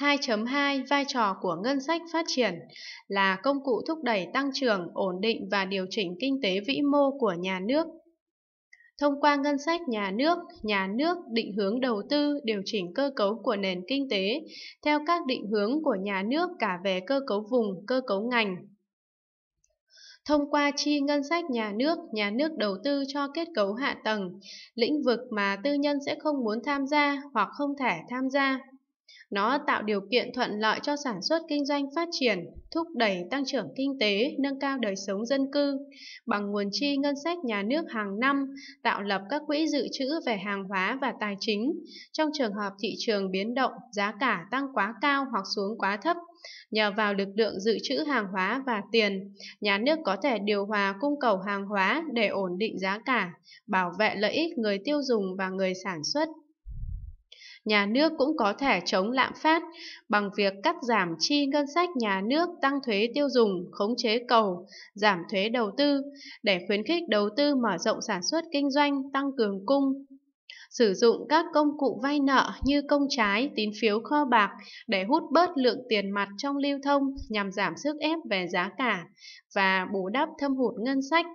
2.2 Vai trò của ngân sách phát triển là công cụ thúc đẩy tăng trưởng, ổn định và điều chỉnh kinh tế vĩ mô của nhà nước. Thông qua ngân sách nhà nước, nhà nước định hướng đầu tư, điều chỉnh cơ cấu của nền kinh tế theo các định hướng của nhà nước cả về cơ cấu vùng, cơ cấu ngành, thông qua chi ngân sách nhà nước, nhà nước đầu tư cho kết cấu hạ tầng, lĩnh vực mà tư nhân sẽ không muốn tham gia hoặc không thể tham gia. Nó tạo điều kiện thuận lợi cho sản xuất kinh doanh phát triển, thúc đẩy tăng trưởng kinh tế, nâng cao đời sống dân cư bằng nguồn chi ngân sách nhà nước hàng năm, tạo lập các quỹ dự trữ về hàng hóa và tài chính trong trường hợp thị trường biến động, giá cả tăng quá cao hoặc xuống quá thấp. Nhờ vào lực lượng dự trữ hàng hóa và tiền, nhà nước có thể điều hòa cung cầu hàng hóa để ổn định giá cả, bảo vệ lợi ích người tiêu dùng và người sản xuất nhà nước cũng có thể chống lạm phát bằng việc cắt giảm chi ngân sách nhà nước, tăng thuế tiêu dùng, khống chế cầu, giảm thuế đầu tư để khuyến khích đầu tư mở rộng sản xuất kinh doanh, tăng cường cung, sử dụng các công cụ vay nợ như công trái, tín phiếu kho bạc để hút bớt lượng tiền mặt trong lưu thông nhằm giảm sức ép về giá cả và bù đắp thâm hụt ngân sách